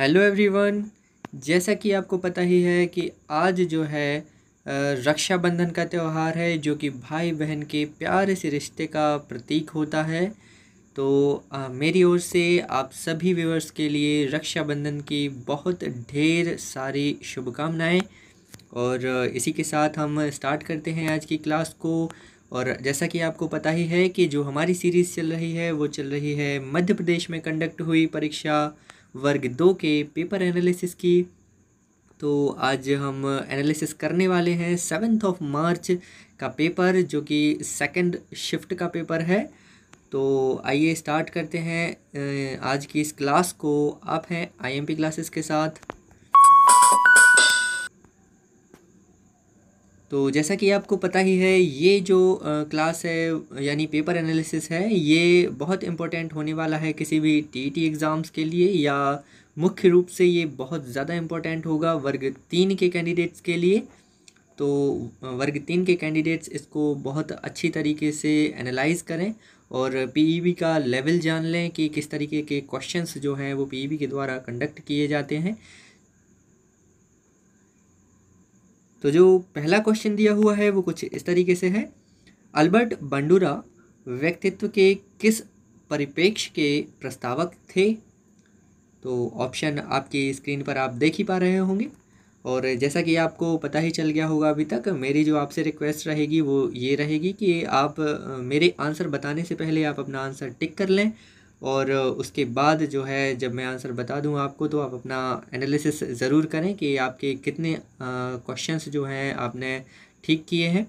hello everyone जैसा कि आपको पता ही है कि आज जो है रक्षाबंधन का त्यौहार है जो कि भाई बहन के प्यारे से रिश्ते का प्रतीक होता है तो आ, मेरी ओर से आप सभी व्यूअर्स के लिए रक्षाबंधन की बहुत ढेर सारी शुभकामनाएं और इसी के साथ हम स्टार्ट करते हैं आज की क्लास को और जैसा कि आपको पता ही है कि जो हमारी सीरीज़ चल रही है वो चल रही है मध्य प्रदेश में कंडक्ट हुई परीक्षा वर्ग दो के पेपर एनालिसिस की तो आज हम एनालिसिस करने वाले हैं सेवेंथ ऑफ मार्च का पेपर जो कि सेकंड शिफ्ट का पेपर है तो आइए स्टार्ट करते हैं आज की इस क्लास को आप हैं आईएमपी क्लासेस के साथ तो जैसा कि आपको पता ही है ये जो क्लास है यानी पेपर एनालिसिस है ये बहुत इम्पोर्टेंट होने वाला है किसी भी टी एग्ज़ाम्स e के लिए या मुख्य रूप से ये बहुत ज़्यादा इम्पोर्टेंट होगा वर्ग तीन के कैंडिडेट्स के लिए तो वर्ग तीन के कैंडिडेट्स इसको बहुत अच्छी तरीके से एनालाइज करें और पीईबी e का लेवल जान लें कि किस तरीके के क्वेश्चंस जो हैं वो पीईबी e के द्वारा कंडक्ट किए जाते हैं तो जो पहला क्वेश्चन दिया हुआ है वो कुछ इस तरीके से है अल्बर्ट बंडूरा व्यक्तित्व के किस परिपेक्ष के प्रस्तावक थे तो ऑप्शन आपकी स्क्रीन पर आप देख ही पा रहे होंगे और जैसा कि आपको पता ही चल गया होगा अभी तक मेरी जो आपसे रिक्वेस्ट रहेगी वो ये रहेगी कि आप मेरे आंसर बताने से पहले आप अपना आंसर टिक कर लें और उसके बाद जो है जब मैं आंसर बता दूँ आपको तो आप अपना एनालिसिस ज़रूर करें कि आपके कितने क्वेश्चंस जो हैं आपने ठीक किए हैं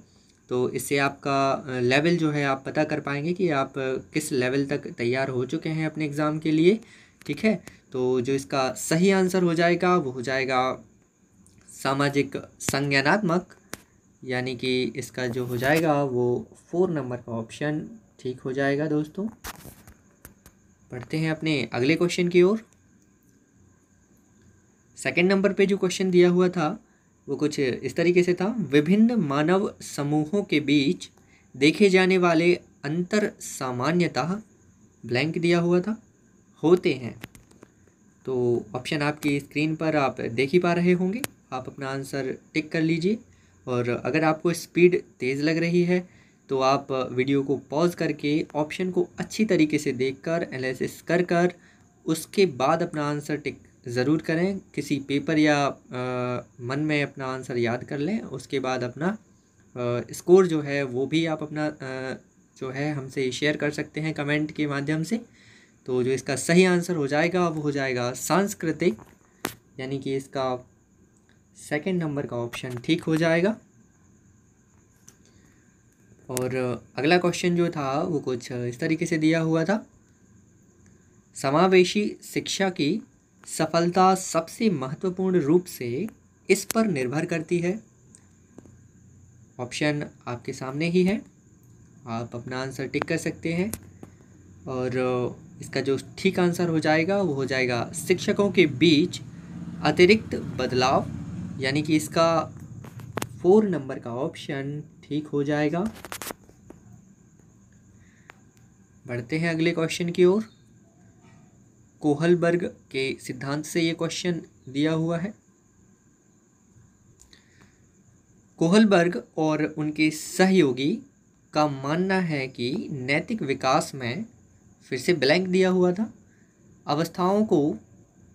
तो इससे आपका लेवल जो है आप पता कर पाएंगे कि आप किस लेवल तक तैयार हो चुके हैं अपने एग्ज़ाम के लिए ठीक है तो जो इसका सही आंसर हो जाएगा वो हो जाएगा सामाजिक संज्ञानात्मक यानी कि इसका जो हो जाएगा वो फोर नंबर का ऑप्शन ठीक हो जाएगा दोस्तों पढ़ते हैं अपने अगले क्वेश्चन की ओर सेकेंड नंबर पे जो क्वेश्चन दिया हुआ था वो कुछ इस तरीके से था विभिन्न मानव समूहों के बीच देखे जाने वाले अंतर सामान्यतः ब्लैंक दिया हुआ था होते हैं तो ऑप्शन आपकी स्क्रीन पर आप देख ही पा रहे होंगे आप अपना आंसर टिक कर लीजिए और अगर आपको स्पीड तेज़ लग रही है तो आप वीडियो को पॉज करके ऑप्शन को अच्छी तरीके से देखकर एनालिसिस कर कर उसके बाद अपना आंसर टिक ज़रूर करें किसी पेपर या आ, मन में अपना आंसर याद कर लें उसके बाद अपना आ, स्कोर जो है वो भी आप अपना आ, जो है हमसे शेयर कर सकते हैं कमेंट के माध्यम से तो जो इसका सही आंसर हो जाएगा वो हो जाएगा सांस्कृतिक यानी कि इसका सेकंड नंबर का ऑप्शन ठीक हो जाएगा और अगला क्वेश्चन जो था वो कुछ इस तरीके से दिया हुआ था समावेशी शिक्षा की सफलता सबसे महत्वपूर्ण रूप से इस पर निर्भर करती है ऑप्शन आपके सामने ही है आप अपना आंसर टिक कर सकते हैं और इसका जो ठीक आंसर हो जाएगा वो हो जाएगा शिक्षकों के बीच अतिरिक्त बदलाव यानी कि इसका फोर नंबर का ऑप्शन ठीक हो जाएगा बढ़ते हैं अगले क्वेश्चन की ओर कोहलबर्ग के सिद्धांत से ये क्वेश्चन दिया हुआ है कोहलबर्ग और उनके सहयोगी का मानना है कि नैतिक विकास में फिर से ब्लैंक दिया हुआ था अवस्थाओं को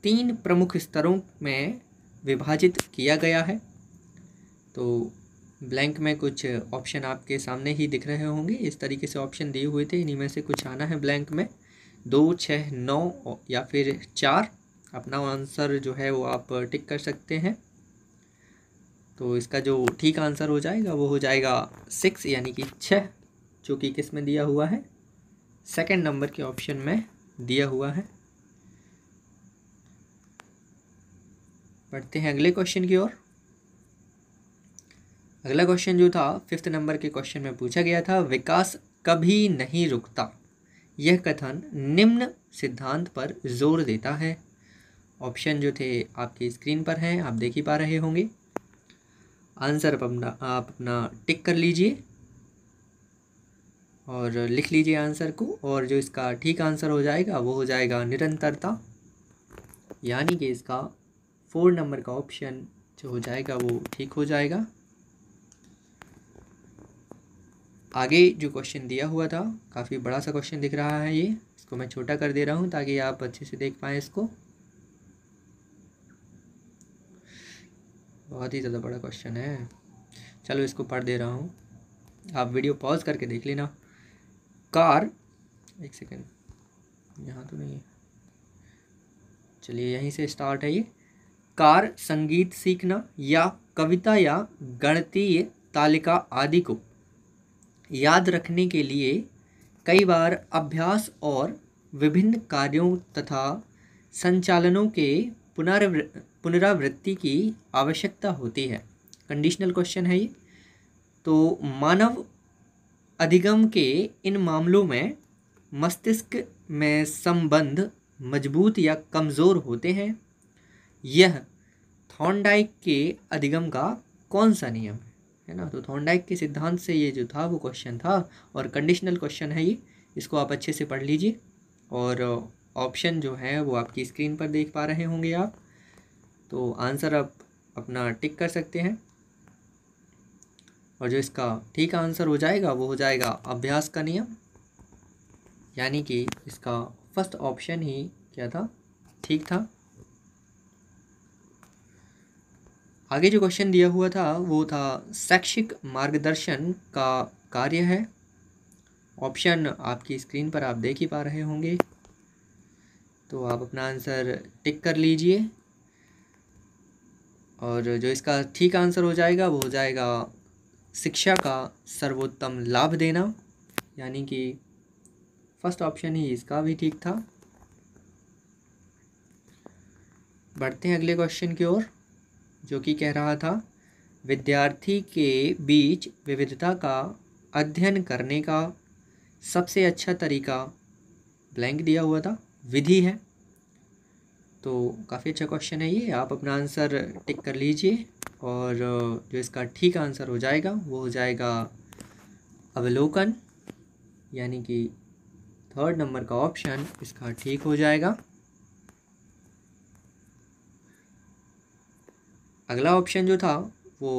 तीन प्रमुख स्तरों में विभाजित किया गया है तो ब्लैंक में कुछ ऑप्शन आपके सामने ही दिख रहे होंगे इस तरीके से ऑप्शन दिए हुए थे इन्हीं में से कुछ आना है ब्लैंक में दो छः नौ या फिर चार अपना आंसर जो है वो आप टिक कर सकते हैं तो इसका जो ठीक आंसर हो जाएगा वो हो जाएगा सिक्स यानी कि छः जो कि किस में दिया हुआ है सेकंड नंबर के ऑप्शन में दिया हुआ है पढ़ते हैं अगले क्वेश्चन की ओर अगला क्वेश्चन जो था फिफ्थ नंबर के क्वेश्चन में पूछा गया था विकास कभी नहीं रुकता यह कथन निम्न सिद्धांत पर जोर देता है ऑप्शन जो थे आपके स्क्रीन पर हैं आप देख ही पा रहे होंगे आंसर आप अपना आप अपना टिक कर लीजिए और लिख लीजिए आंसर को और जो इसका ठीक आंसर हो जाएगा वो हो जाएगा निरंतरता यानी कि इसका फोर नंबर का ऑप्शन जो हो जाएगा वो ठीक हो जाएगा आगे जो क्वेश्चन दिया हुआ था काफ़ी बड़ा सा क्वेश्चन दिख रहा है ये इसको मैं छोटा कर दे रहा हूँ ताकि आप अच्छे से देख पाएँ इसको बहुत ही ज़्यादा बड़ा क्वेश्चन है चलो इसको पढ़ दे रहा हूँ आप वीडियो पॉज करके देख लेना कार एक सेकेंड यहाँ तो नहीं चलिए यहीं से स्टार्ट है ये कार संगीत सीखना या कविता या गणतीय तालिका आदि को याद रखने के लिए कई बार अभ्यास और विभिन्न कार्यों तथा संचालनों के पुनरावृ पुनरावृत्ति की आवश्यकता होती है कंडीशनल क्वेश्चन है ये तो मानव अधिगम के इन मामलों में मस्तिष्क में संबंध मजबूत या कमज़ोर होते हैं यह थॉर्नडाइक के अधिगम का कौन सा नियम है ना तो थॉर्नडाइक के सिद्धांत से ये जो था वो क्वेश्चन था और कंडीशनल क्वेश्चन है ये इसको आप अच्छे से पढ़ लीजिए और ऑप्शन uh, जो है वो आपकी स्क्रीन पर देख पा रहे होंगे आप तो आंसर आप अपना टिक कर सकते हैं और जो इसका ठीक आंसर हो जाएगा वो हो जाएगा अभ्यास का नियम यानी कि इसका फर्स्ट ऑप्शन ही क्या था ठीक था आगे जो क्वेश्चन दिया हुआ था वो था शैक्षिक मार्गदर्शन का कार्य है ऑप्शन आपकी स्क्रीन पर आप देख ही पा रहे होंगे तो आप अपना आंसर टिक कर लीजिए और जो इसका ठीक आंसर हो जाएगा वो हो जाएगा शिक्षा का सर्वोत्तम लाभ देना यानी कि फर्स्ट ऑप्शन ही इसका भी ठीक था बढ़ते हैं अगले क्वेश्चन की ओर जो कि कह रहा था विद्यार्थी के बीच विविधता का अध्ययन करने का सबसे अच्छा तरीका ब्लैंक दिया हुआ था विधि है तो काफ़ी अच्छा क्वेश्चन है ये आप अपना आंसर टिक कर लीजिए और जो इसका ठीक आंसर हो जाएगा वो हो जाएगा अवलोकन यानी कि थर्ड नंबर का ऑप्शन इसका ठीक हो जाएगा अगला ऑप्शन जो था वो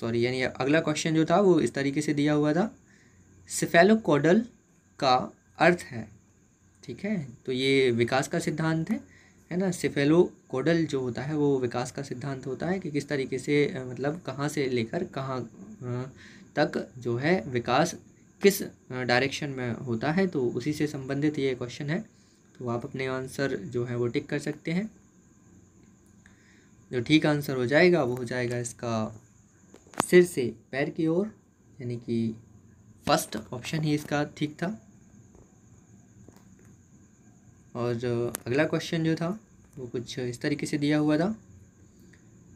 सॉरी यानी अगला क्वेश्चन जो था वो इस तरीके से दिया हुआ था सिफेलोकोडल का अर्थ है ठीक है तो ये विकास का सिद्धांत है है ना सिफेलो कोडल जो होता है वो विकास का सिद्धांत होता है कि किस तरीके से मतलब कहाँ से लेकर कहाँ तक जो है विकास किस डायरेक्शन में होता है तो उसी से संबंधित ये क्वेश्चन है तो आप अपने आंसर जो है वो टिक कर सकते हैं जो ठीक आंसर हो जाएगा वो हो जाएगा इसका सिर से पैर की ओर यानी कि फर्स्ट ऑप्शन ही इसका ठीक था और अगला क्वेश्चन जो था वो कुछ इस तरीके से दिया हुआ था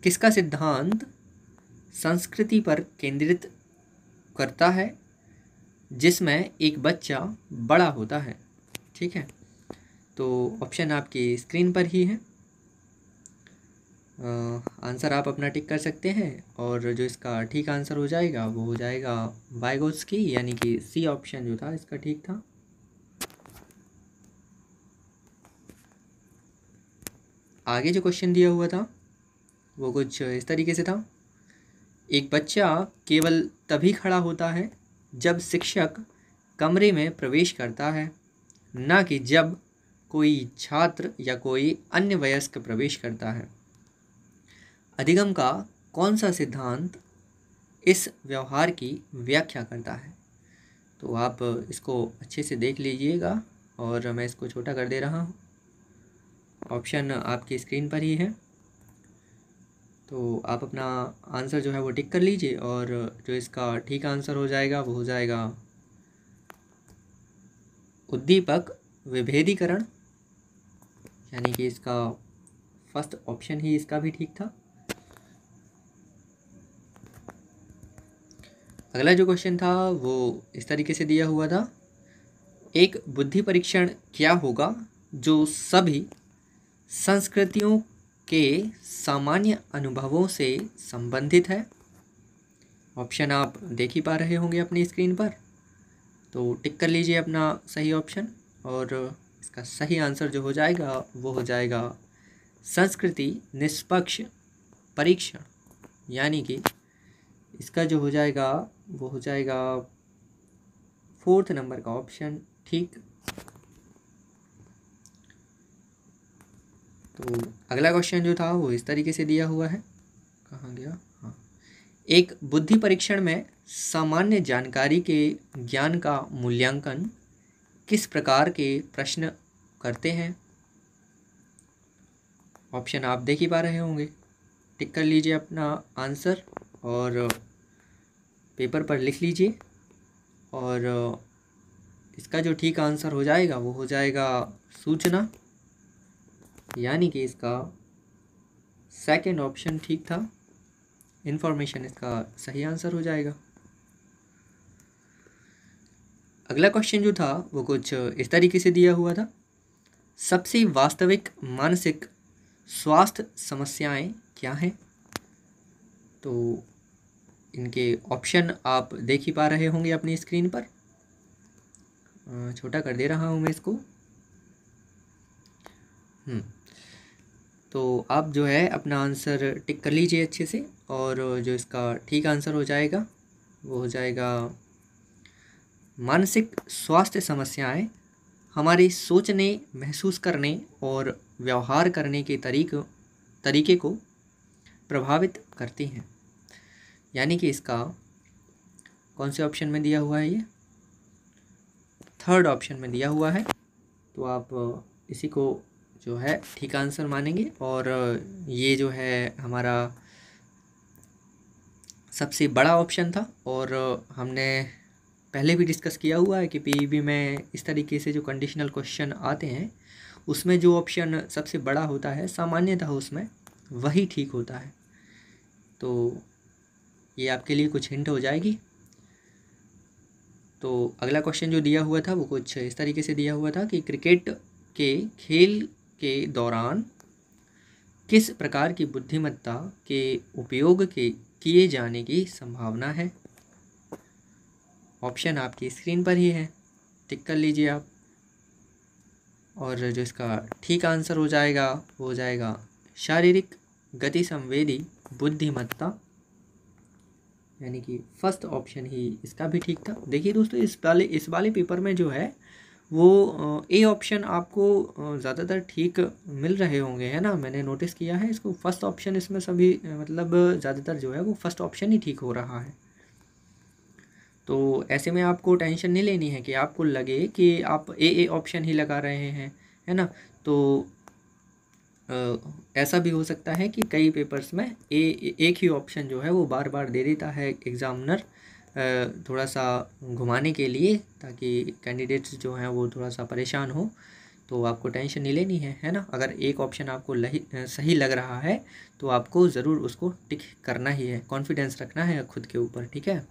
किसका सिद्धांत संस्कृति पर केंद्रित करता है जिसमें एक बच्चा बड़ा होता है ठीक है तो ऑप्शन आपकी स्क्रीन पर ही है आंसर आप अपना टिक कर सकते हैं और जो इसका ठीक आंसर हो जाएगा वो हो जाएगा बाइगोस की यानी कि सी ऑप्शन जो था इसका ठीक था आगे जो क्वेश्चन दिया हुआ था वो कुछ इस तरीके से था एक बच्चा केवल तभी खड़ा होता है जब शिक्षक कमरे में प्रवेश करता है न कि जब कोई छात्र या कोई अन्य वयस्क प्रवेश करता है अधिगम का कौन सा सिद्धांत इस व्यवहार की व्याख्या करता है तो आप इसको अच्छे से देख लीजिएगा और मैं इसको छोटा कर दे रहा हूँ ऑप्शन आपकी स्क्रीन पर ही है तो आप अपना आंसर जो है वो टिक कर लीजिए और जो इसका ठीक आंसर हो जाएगा वो हो जाएगा उद्दीपक विभेदीकरण यानी कि इसका फर्स्ट ऑप्शन ही इसका भी ठीक था अगला जो क्वेश्चन था वो इस तरीके से दिया हुआ था एक बुद्धि परीक्षण क्या होगा जो सभी संस्कृतियों के सामान्य अनुभवों से संबंधित है ऑप्शन आप देख ही पा रहे होंगे अपनी स्क्रीन पर तो टिक कर लीजिए अपना सही ऑप्शन और इसका सही आंसर जो हो जाएगा वो हो जाएगा संस्कृति निष्पक्ष परीक्षण यानी कि इसका जो हो जाएगा वो हो जाएगा फोर्थ नंबर का ऑप्शन ठीक तो अगला क्वेश्चन जो था वो इस तरीके से दिया हुआ है कहाँ गया हाँ एक बुद्धि परीक्षण में सामान्य जानकारी के ज्ञान का मूल्यांकन किस प्रकार के प्रश्न करते हैं ऑप्शन आप देख ही पा रहे होंगे टिक कर लीजिए अपना आंसर और पेपर पर लिख लीजिए और इसका जो ठीक आंसर हो जाएगा वो हो जाएगा सूचना यानी कि इसका सेकंड ऑप्शन ठीक था इन्फॉर्मेशन इसका सही आंसर हो जाएगा अगला क्वेश्चन जो था वो कुछ इस तरीके से दिया हुआ था सबसे वास्तविक मानसिक स्वास्थ्य समस्याएं क्या हैं तो इनके ऑप्शन आप देख ही पा रहे होंगे अपनी स्क्रीन पर छोटा कर दे रहा हूँ मैं इसको हम्म, तो आप जो है अपना आंसर टिक कर लीजिए अच्छे से और जो इसका ठीक आंसर हो जाएगा वो हो जाएगा मानसिक स्वास्थ्य समस्याएं हमारी सोचने महसूस करने और व्यवहार करने के तरीक़ तरीके को प्रभावित करती हैं यानी कि इसका कौन से ऑप्शन में दिया हुआ है ये थर्ड ऑप्शन में दिया हुआ है तो आप इसी को जो है ठीक आंसर मानेंगे और ये जो है हमारा सबसे बड़ा ऑप्शन था और हमने पहले भी डिस्कस किया हुआ है कि पीईबी e में इस तरीके से जो कंडीशनल क्वेश्चन आते हैं उसमें जो ऑप्शन सबसे बड़ा होता है सामान्यतः उसमें वही ठीक होता है तो ये आपके लिए कुछ हिंट हो जाएगी तो अगला क्वेश्चन जो दिया हुआ था वो कुछ इस तरीके से दिया हुआ था कि क्रिकेट के खेल के दौरान किस प्रकार की बुद्धिमत्ता के उपयोग के किए जाने की संभावना है ऑप्शन आपकी स्क्रीन पर ही है टिक कर लीजिए आप और जो इसका ठीक आंसर हो जाएगा वो हो जाएगा शारीरिक गति संवेदी बुद्धिमत्ता यानी कि फर्स्ट ऑप्शन ही इसका भी ठीक था देखिए दोस्तों इस वाले इस वाले पेपर में जो है वो ए ऑप्शन आपको ज़्यादातर ठीक मिल रहे होंगे है ना मैंने नोटिस किया है इसको फर्स्ट ऑप्शन इसमें सभी मतलब ज़्यादातर जो है वो फर्स्ट ऑप्शन ही ठीक हो रहा है तो ऐसे में आपको टेंशन नहीं लेनी है कि आपको लगे कि आप ए ए ऑप्शन ही लगा रहे हैं है ना तो ऐसा भी हो सकता है कि कई पेपर्स में ए, एक ही ऑप्शन जो है वो बार बार दे देता है एग्ज़ामिनर थोड़ा सा घुमाने के लिए ताकि कैंडिडेट्स जो हैं वो थोड़ा सा परेशान हो तो आपको टेंशन नहीं लेनी है है ना अगर एक ऑप्शन आपको लही सही लग रहा है तो आपको ज़रूर उसको टिक करना ही है कॉन्फिडेंस रखना है खुद के ऊपर ठीक है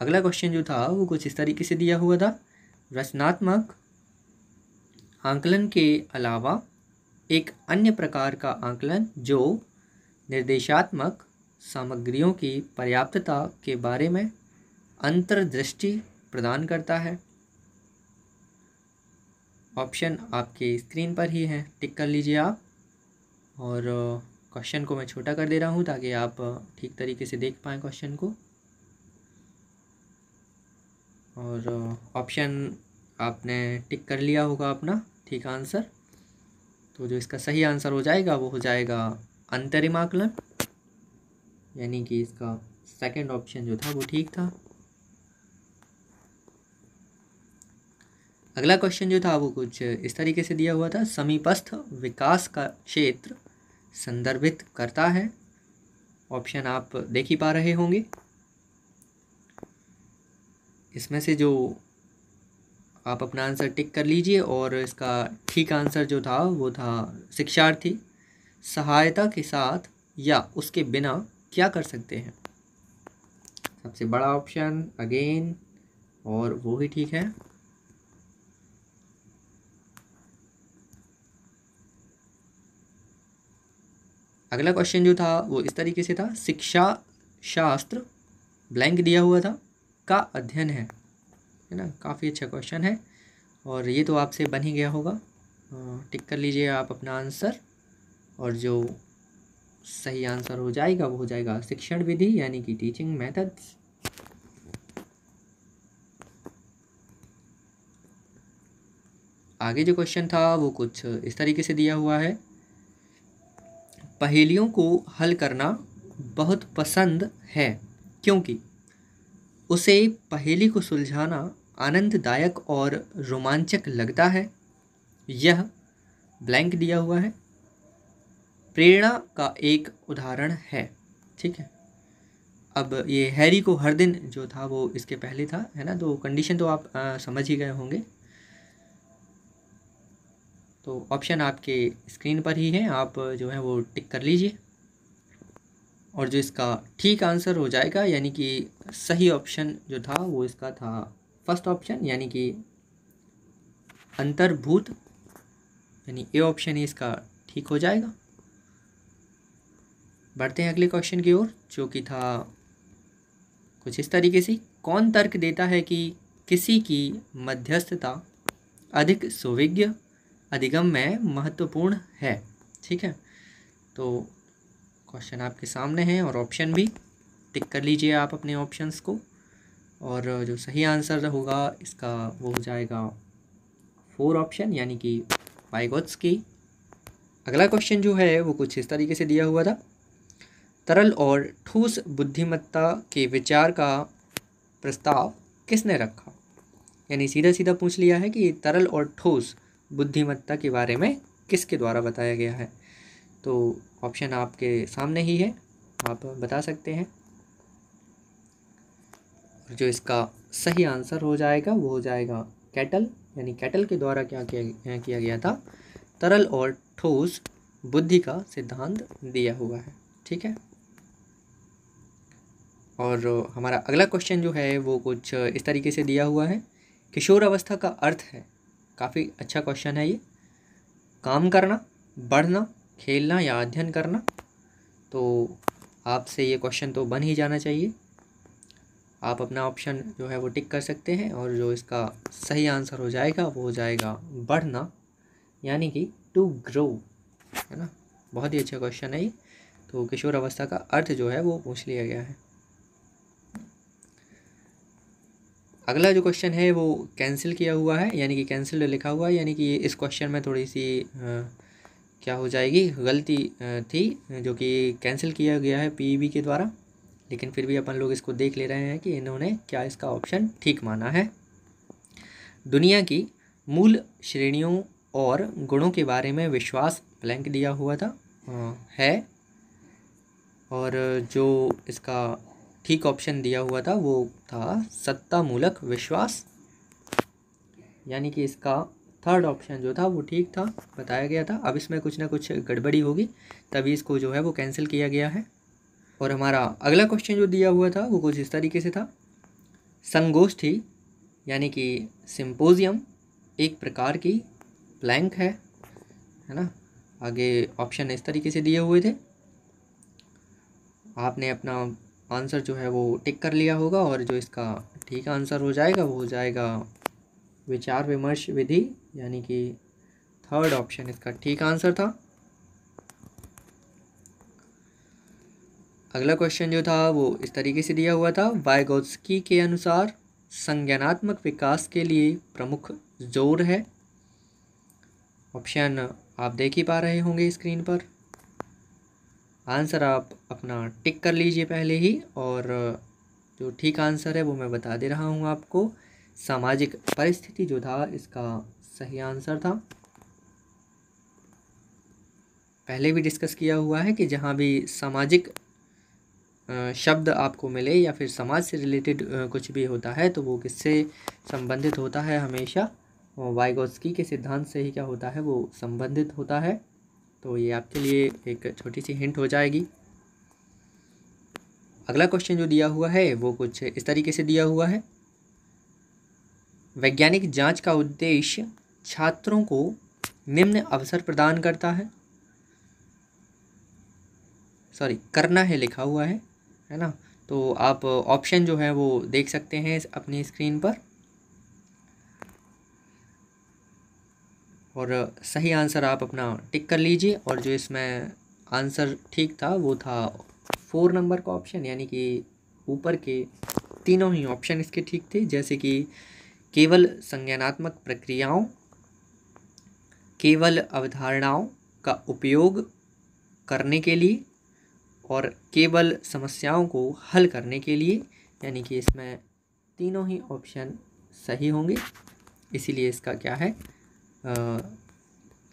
अगला क्वेश्चन जो था वो कुछ इस तरीके से दिया हुआ था रचनात्मक आंकलन के अलावा एक अन्य प्रकार का आंकलन जो निर्देशात्मक सामग्रियों की पर्याप्तता के बारे में अंतर्दृष्टि प्रदान करता है ऑप्शन आपके स्क्रीन पर ही है टिक कर लीजिए आप और क्वेश्चन को मैं छोटा कर दे रहा हूँ ताकि आप ठीक तरीके से देख पाएँ क्वेश्चन को और ऑप्शन आपने टिक कर लिया होगा अपना ठीक आंसर तो जो इसका सही आंसर हो जाएगा वो हो जाएगा अंतरिम आकलन यानी कि इसका सेकंड ऑप्शन जो था वो ठीक था अगला क्वेश्चन जो था वो कुछ इस तरीके से दिया हुआ था समीपस्थ विकास का क्षेत्र संदर्भित करता है ऑप्शन आप देख ही पा रहे होंगे इसमें से जो आप अपना आंसर टिक कर लीजिए और इसका ठीक आंसर जो था वो था शिक्षार्थी सहायता के साथ या उसके बिना क्या कर सकते हैं सबसे बड़ा ऑप्शन अगेन और वो ही ठीक है अगला क्वेश्चन जो था वो इस तरीके से था शिक्षा शास्त्र ब्लैंक दिया हुआ था का अध्ययन है है ना काफ़ी अच्छा क्वेश्चन है और ये तो आपसे बन ही गया होगा टिक कर लीजिए आप अपना आंसर और जो सही आंसर हो जाएगा वो हो जाएगा शिक्षण विधि यानी कि टीचिंग मेथड्स आगे जो क्वेश्चन था वो कुछ इस तरीके से दिया हुआ है पहेलियों को हल करना बहुत पसंद है क्योंकि उसे पहेली को सुलझाना आनंददायक और रोमांचक लगता है यह ब्लैंक दिया हुआ है प्रेरणा का एक उदाहरण है ठीक है अब ये हैरी को हर दिन जो था वो इसके पहले था है ना तो कंडीशन तो आप आ, समझ ही गए होंगे तो ऑप्शन आपके स्क्रीन पर ही है आप जो है वो टिक कर लीजिए और जो इसका ठीक आंसर हो जाएगा यानी कि सही ऑप्शन जो था वो इसका था फर्स्ट ऑप्शन यानी कि अंतर्भूत यानी ए ऑप्शन ही इसका ठीक हो जाएगा बढ़ते हैं अगले क्वेश्चन की ओर जो कि था कुछ इस तरीके से कौन तर्क देता है कि किसी की मध्यस्थता अधिक सुविज्ञ अधिगम में महत्वपूर्ण है ठीक है तो क्वेश्चन आपके सामने हैं और ऑप्शन भी टिक कर लीजिए आप अपने ऑप्शंस को और जो सही आंसर होगा इसका वो हो जाएगा फोर ऑप्शन यानी कि वाइगोत्स की अगला क्वेश्चन जो है वो कुछ इस तरीके से दिया हुआ था तरल और ठोस बुद्धिमत्ता के विचार का प्रस्ताव किसने रखा यानी सीधा सीधा पूछ लिया है कि तरल और ठोस बुद्धिमत्ता के बारे में किसके द्वारा बताया गया है तो ऑप्शन आपके सामने ही है आप बता सकते हैं जो इसका सही आंसर हो जाएगा वो हो जाएगा कैटल यानी कैटल के द्वारा क्या किया किया गया था तरल और ठोस बुद्धि का सिद्धांत दिया हुआ है ठीक है और हमारा अगला क्वेश्चन जो है वो कुछ इस तरीके से दिया हुआ है किशोर अवस्था का अर्थ है काफ़ी अच्छा क्वेश्चन है ये काम करना बढ़ना खेलना या अध्ययन करना तो आपसे ये क्वेश्चन तो बन ही जाना चाहिए आप अपना ऑप्शन जो है वो टिक कर सकते हैं और जो इसका सही आंसर हो जाएगा वो हो जाएगा बढ़ना यानी कि टू ग्रो है ना बहुत ही अच्छा क्वेश्चन है ये तो किशोर अवस्था का अर्थ जो है वो पूछ लिया गया है अगला जो क्वेश्चन है वो कैंसिल किया हुआ है यानी कि कैंसिल लिखा हुआ है यानी कि इस क्वेश्चन में थोड़ी सी आ, क्या हो जाएगी गलती थी जो कि कैंसिल किया गया है पीईबी e के द्वारा लेकिन फिर भी अपन लोग इसको देख ले रहे हैं कि इन्होंने क्या इसका ऑप्शन ठीक माना है दुनिया की मूल श्रेणियों और गुणों के बारे में विश्वास ब्लैंक दिया हुआ था है और जो इसका ठीक ऑप्शन दिया हुआ था वो था सत्ता मूलक विश्वास यानी कि इसका थर्ड ऑप्शन जो था वो ठीक था बताया गया था अब इसमें कुछ ना कुछ गड़बड़ी होगी तभी इसको जो है वो कैंसिल किया गया है और हमारा अगला क्वेश्चन जो दिया हुआ था वो कुछ इस तरीके से था संगोष्ठी यानी कि सिंपोजियम एक प्रकार की प्लैंक है है ना आगे ऑप्शन इस तरीके से दिए हुए थे आपने अपना आंसर जो है वो टिक कर लिया होगा और जो इसका ठीक आंसर हो जाएगा वो हो जाएगा विचार विमर्श विधि यानी कि थर्ड ऑप्शन इसका ठीक आंसर था अगला क्वेश्चन जो था वो इस तरीके से दिया हुआ था वायगोत्स्की के अनुसार संज्ञानात्मक विकास के लिए प्रमुख जोर है ऑप्शन आप देख ही पा रहे होंगे स्क्रीन पर आंसर आप अपना टिक कर लीजिए पहले ही और जो ठीक आंसर है वो मैं बता दे रहा हूँ आपको सामाजिक परिस्थिति जो था इसका सही आंसर था पहले भी डिस्कस किया हुआ है कि जहाँ भी सामाजिक शब्द आपको मिले या फिर समाज से रिलेटेड कुछ भी होता है तो वो किससे संबंधित होता है हमेशा वाइगोस्की के सिद्धांत से ही क्या होता है वो संबंधित होता है तो ये आपके लिए एक छोटी सी हिंट हो जाएगी अगला क्वेश्चन जो दिया हुआ है वो कुछ इस तरीके से दिया हुआ है वैज्ञानिक जांच का उद्देश्य छात्रों को निम्न अवसर प्रदान करता है सॉरी करना है लिखा हुआ है है ना तो आप ऑप्शन जो है वो देख सकते हैं अपनी स्क्रीन पर और सही आंसर आप अपना टिक कर लीजिए और जो इसमें आंसर ठीक था वो था फोर नंबर का ऑप्शन यानी कि ऊपर के तीनों ही ऑप्शन इसके ठीक थे जैसे कि केवल संज्ञानात्मक प्रक्रियाओं केवल अवधारणाओं का उपयोग करने के लिए और केवल समस्याओं को हल करने के लिए यानी कि इसमें तीनों ही ऑप्शन सही होंगे इसीलिए इसका क्या है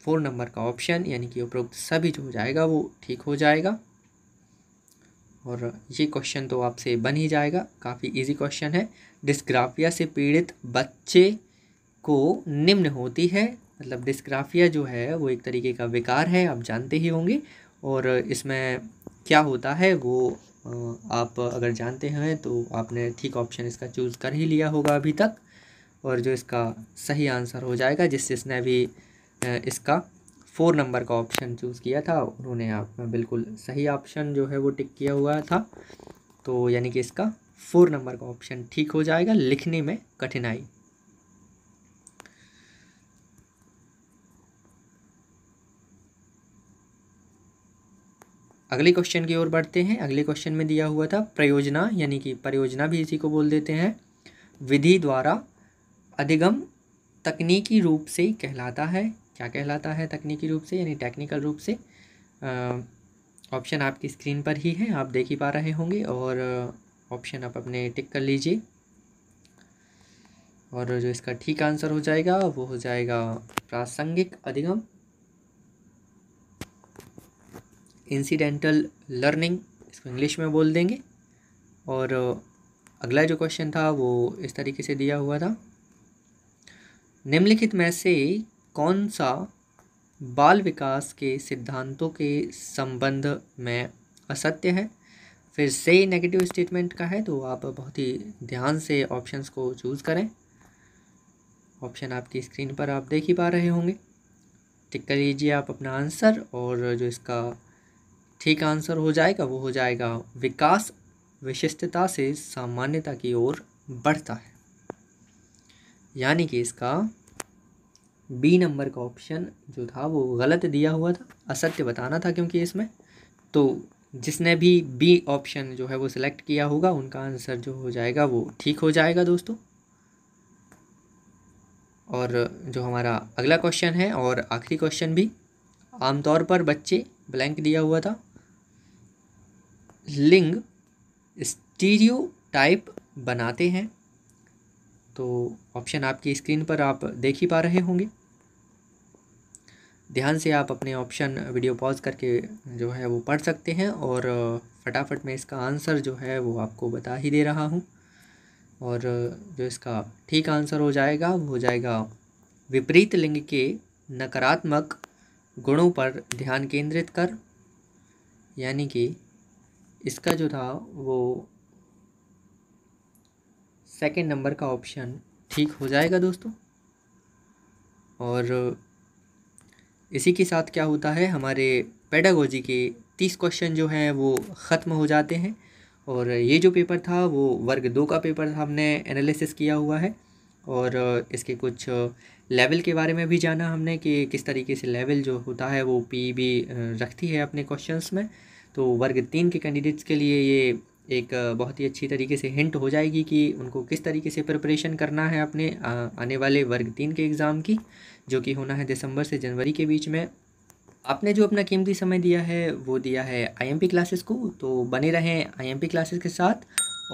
फोर नंबर का ऑप्शन यानी कि उपरोक्त सभी जो हो जाएगा वो ठीक हो जाएगा और ये क्वेश्चन तो आपसे बन ही जाएगा काफ़ी इजी क्वेश्चन है डिस्ग्राफिया से पीड़ित बच्चे को निम्न होती है मतलब डिस्ग्राफिया जो है वो एक तरीके का विकार है आप जानते ही होंगे और इसमें क्या होता है वो आप अगर जानते हैं तो आपने ठीक ऑप्शन इसका चूज़ कर ही लिया होगा अभी तक और जो इसका सही आंसर हो जाएगा जिस जिसने अभी इसका फोर नंबर का ऑप्शन चूज़ किया था उन्होंने आप बिल्कुल सही ऑप्शन जो है वो टिक किया हुआ था तो यानी कि इसका फोर नंबर का ऑप्शन ठीक हो जाएगा लिखने में कठिनाई अगले क्वेश्चन की ओर बढ़ते हैं अगले क्वेश्चन में दिया हुआ था प्रयोजना यानी कि परियोजना भी इसी को बोल देते हैं विधि द्वारा अधिगम तकनीकी रूप से कहलाता है क्या कहलाता है तकनीकी रूप से यानी टेक्निकल रूप से ऑप्शन आपकी स्क्रीन पर ही है आप देख ही पा रहे होंगे और ऑप्शन आप अपने टिक कर लीजिए और जो इसका ठीक आंसर हो जाएगा वो हो जाएगा प्रासंगिक अधिगम इंसिडेंटल लर्निंग इसको इंग्लिश में बोल देंगे और अगला जो क्वेश्चन था वो इस तरीके से दिया हुआ था निम्नलिखित में से कौन सा बाल विकास के सिद्धांतों के संबंध में असत्य है फिर से नेगेटिव स्टेटमेंट का है तो आप बहुत ही ध्यान से ऑप्शंस को चूज़ करें ऑप्शन आपकी स्क्रीन पर आप देख ही पा रहे होंगे टिक कर लीजिए आप अपना आंसर और जो इसका ठीक आंसर हो जाएगा वो हो जाएगा विकास विशिष्टता से सामान्यता की ओर बढ़ता है यानी कि इसका बी नंबर का ऑप्शन जो था वो गलत दिया हुआ था असत्य बताना था क्योंकि इसमें तो जिसने भी बी ऑप्शन जो है वो सिलेक्ट किया होगा उनका आंसर जो हो जाएगा वो ठीक हो जाएगा दोस्तों और जो हमारा अगला क्वेश्चन है और आखिरी क्वेश्चन भी आमतौर पर बच्चे ब्लैंक दिया हुआ था लिंग स्टीरियोटाइप बनाते हैं तो ऑप्शन आपकी स्क्रीन पर आप देख ही पा रहे होंगे ध्यान से आप अपने ऑप्शन वीडियो पॉज करके जो है वो पढ़ सकते हैं और फटाफट मैं इसका आंसर जो है वो आपको बता ही दे रहा हूँ और जो इसका ठीक आंसर हो जाएगा वो हो जाएगा विपरीत लिंग के नकारात्मक गुणों पर ध्यान केंद्रित कर यानी कि इसका जो था वो सेकंड नंबर का ऑप्शन ठीक हो जाएगा दोस्तों और इसी के साथ क्या होता है हमारे पेडागोजी के तीस क्वेश्चन जो हैं वो ख़त्म हो जाते हैं और ये जो पेपर था वो वर्ग दो का पेपर था हमने एनालिसिस किया हुआ है और इसके कुछ लेवल के बारे में भी जाना हमने कि किस तरीके से लेवल जो होता है वो पी भी रखती है अपने क्वेश्चंस में तो वर्ग तीन के कैंडिडेट्स के लिए ये एक बहुत ही अच्छी तरीके से हिंट हो जाएगी कि उनको किस तरीके से प्रिपरेशन करना है अपने आने वाले वर्ग तीन के एग्ज़ाम की जो कि होना है दिसंबर से जनवरी के बीच में आपने जो अपना कीमती समय दिया है वो दिया है आईएमपी क्लासेस को तो बने रहें आईएमपी क्लासेस के साथ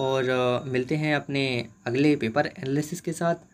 और मिलते हैं अपने अगले पेपर एनालिसिस के साथ